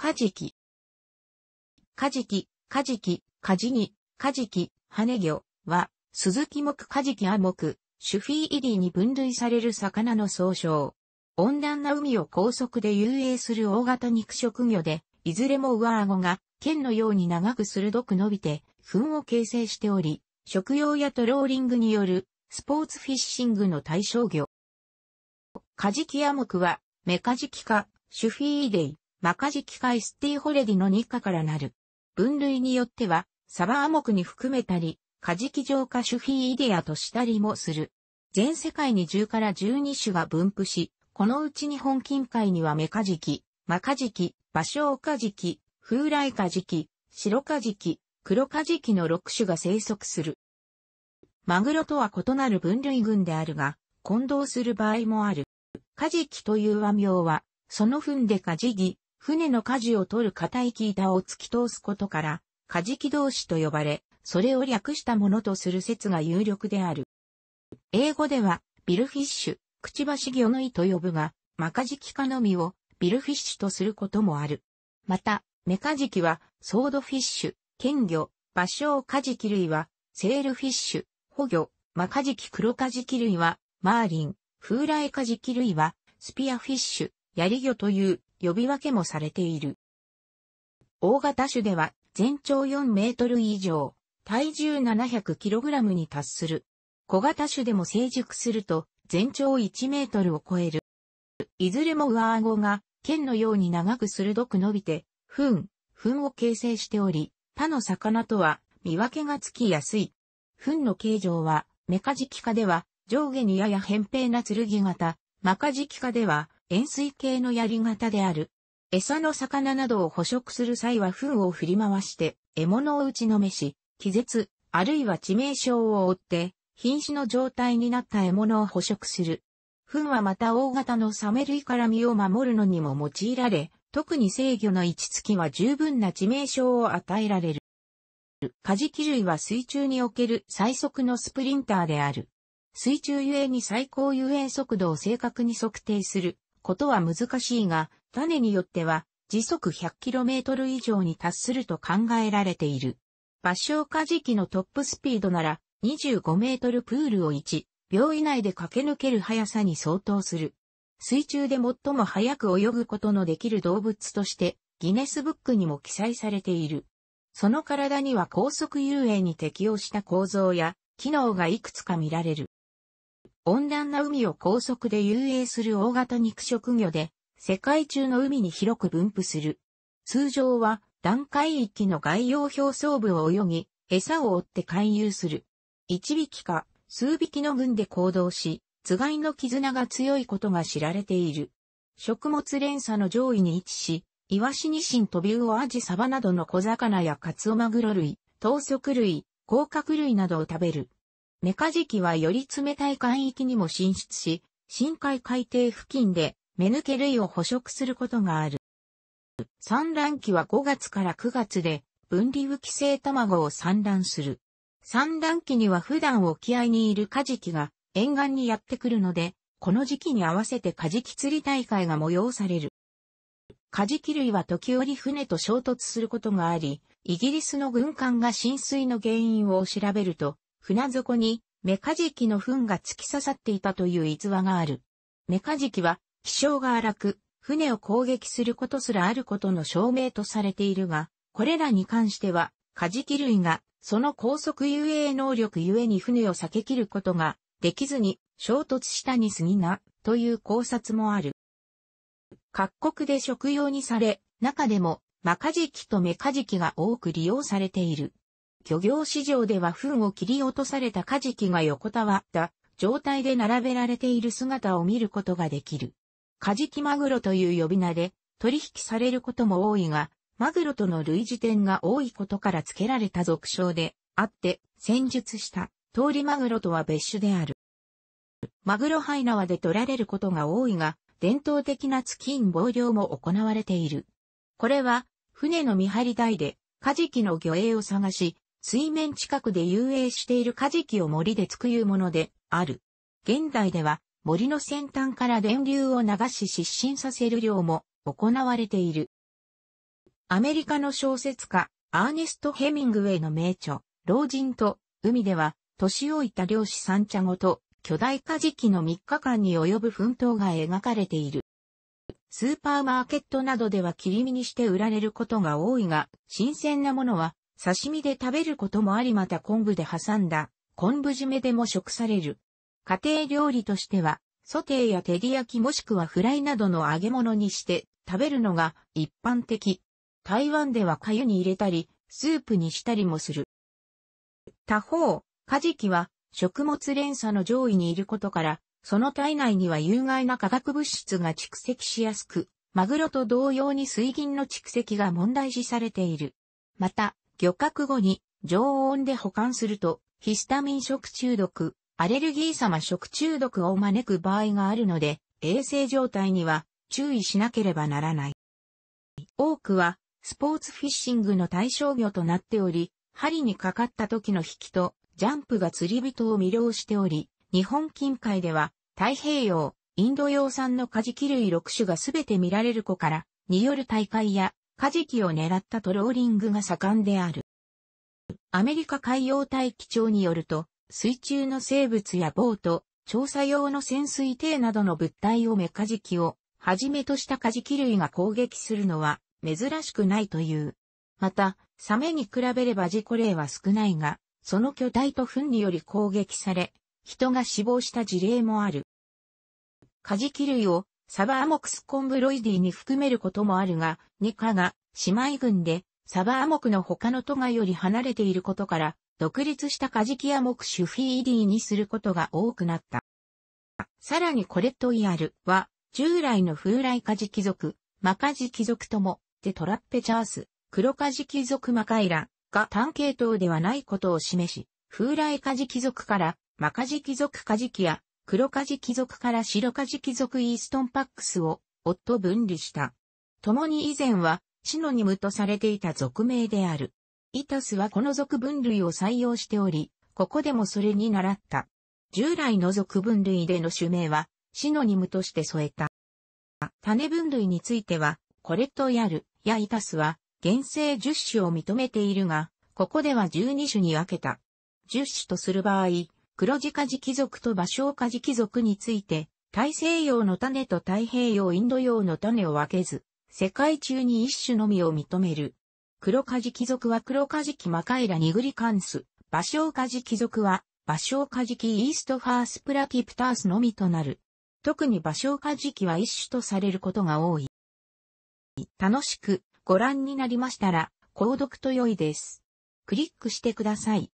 カジキ。カジキ、カジキ、カジニ、カジキ、ハネギョは、鈴木木カジキア木、シュフィーイリーに分類される魚の総称。温暖な海を高速で遊泳する大型肉食魚で、いずれも上顎が剣のように長く鋭く伸びて、糞を形成しており、食用やトローリングによるスポーツフィッシングの対象魚。カジキアモクは、メカジキ科、シュフィーイデイ。マカジキカイスティホレディの2科からなる。分類によっては、サバアモクに含めたり、カジキ浄化ュフィーイデアとしたりもする。全世界に10から12種が分布し、このうち日本近海にはメカジキ、マカジキ、バショウカジキ、風イカジキ、白カジキ、黒カジキの6種が生息する。マグロとは異なる分類群であるが、混同する場合もある。カジキという和名は、その糞でカジギ、船の舵を取る硬い木板を突き通すことから、舵木同士と呼ばれ、それを略したものとする説が有力である。英語では、ビルフィッシュ、くちばし魚の意と呼ぶが、マカジキ科の実をビルフィッシュとすることもある。また、メカジキは、ソードフィッシュ、剣魚、バショウカジキ類は、セールフィッシュ、ホ魚、マカジキ黒カジキ類は、マーリン、フーライカジキ類は、スピアフィッシュ、ヤリ魚という呼び分けもされている。大型種では全長4メートル以上、体重7 0 0ラムに達する。小型種でも成熟すると全長1メートルを超える。いずれも上顎が剣のように長く鋭く伸びて、糞、糞を形成しており、他の魚とは見分けがつきやすい。糞の形状はメカジキ科では上下にやや扁平な剣型、マカジキ科では円錐形の槍型である。餌の魚などを捕食する際は糞を振り回して、獲物を打ちのめし、気絶、あるいは致命傷を負って、瀕死の状態になった獲物を捕食する。糞はまた大型のサメ類から身を守るのにも用いられ、特に制御の位置付きは十分な致命傷を与えられる。カジキ類は水中における最速のスプリンターである。水中ゆえに最高遊泳速度を正確に測定することは難しいが、種によっては時速 100km 以上に達すると考えられている。場所カジキのトップスピードなら25メートルプールを1秒以内で駆け抜ける速さに相当する。水中で最も速く泳ぐことのできる動物としてギネスブックにも記載されている。その体には高速遊泳に適応した構造や機能がいくつか見られる。温暖な海を高速で遊泳する大型肉食魚で、世界中の海に広く分布する。通常は、段階域の外洋表層部を泳ぎ、餌を追って回遊する。一匹か数匹の群で行動し、つがいの絆が強いことが知られている。食物連鎖の上位に位置し、イワシニシントビウオアジサバなどの小魚やカツオマグロ類、等ク類、甲殻類などを食べる。メカジキはより冷たい海域にも進出し、深海海底付近で目抜け類を捕食することがある。産卵期は5月から9月で分離浮き性卵を産卵する。産卵期には普段沖合にいるカジキが沿岸にやってくるので、この時期に合わせてカジキ釣り大会が催される。カジキ類は時折船と衝突することがあり、イギリスの軍艦が浸水の原因を調べると、船底にメカジキの糞が突き刺さっていたという逸話がある。メカジキは気性が荒く、船を攻撃することすらあることの証明とされているが、これらに関しては、カジキ類が、その高速遊泳能力ゆえに船を避け切ることが、できずに、衝突したに過ぎな、という考察もある。各国で食用にされ、中でも、マカジキとメカジキが多く利用されている。漁業市場では糞を切り落とされたカジキが横たわった状態で並べられている姿を見ることができる。カジキマグロという呼び名で取引されることも多いが、マグロとの類似点が多いことから付けられた俗称であって、戦術した通りマグロとは別種である。マグロハイワで取られることが多いが、伝統的な月ン棒漁も行われている。これは、船の見張り台で、カジキの魚影を探し、水面近くで遊泳しているカジキを森で作るうものである。現代では森の先端から電流を流し失神させる漁も行われている。アメリカの小説家、アーネスト・ヘミングウェイの名著、老人と海では、年老いた漁師三茶ごと、巨大カジキの3日間に及ぶ奮闘が描かれている。スーパーマーケットなどでは切り身にして売られることが多いが、新鮮なものは刺身で食べることもありまた昆布で挟んだ昆布締めでも食される。家庭料理としては、ソテーや照り焼きもしくはフライなどの揚げ物にして食べるのが一般的。台湾では粥に入れたり、スープにしたりもする。他方、カジキは食物連鎖の上位にいることから、その体内には有害な化学物質が蓄積しやすく、マグロと同様に水銀の蓄積が問題視されている。また、漁獲後に常温で保管すると、ヒスタミン食中毒、アレルギー様食中毒を招く場合があるので、衛生状態には注意しなければならない。多くは、スポーツフィッシングの対象魚となっており、針にかかった時の引きと、ジャンプが釣り人を魅了しており、日本近海では、太平洋、インド洋産のカジキ類6種がすべて見られる子から、による大会や、カジキを狙ったトローリングが盛んである。アメリカ海洋大気庁によると、水中の生物やボート、調査用の潜水艇などの物体をメカジキを、はじめとしたカジキ類が攻撃するのは珍しくないという。また、サメに比べれば事故例は少ないが、その巨体と糞により攻撃され、人が死亡した事例もある。カジキ類をサバーモクスコンブロイディに含めることもあるが、ニカが姉妹群でサバーモクの他の都がより離れていることから、独立したカジキアモクシュフィーディにすることが多くなった。さらにコレットイアルは、従来の風来カジキ族、マカジキ族とも、でトラッペチャース、黒カジキ族マカイラが単系統ではないことを示し、風来カジキ族からマカジキ族カジキや黒カジ貴族から白カジ貴族イーストンパックスを、夫分離した。共に以前は、シノニムとされていた属名である。イタスはこの属分類を採用しており、ここでもそれに習った。従来の属分類での種名は、シノニムとして添えた。種分類については、これとやる、やイタスは、原生10種を認めているが、ここでは12種に分けた。10種とする場合、黒字カジ貴族と芭蕉カジ貴族について、大西洋の種と太平洋インド洋の種を分けず、世界中に一種のみを認める。黒カジ貴族は黒カジキマカイラニグリカンス、芭蕉カジ貴族は、芭蕉カジキイーストファースプラティプタースのみとなる。特に芭蕉カジキは一種とされることが多い。楽しくご覧になりましたら、購読と良いです。クリックしてください。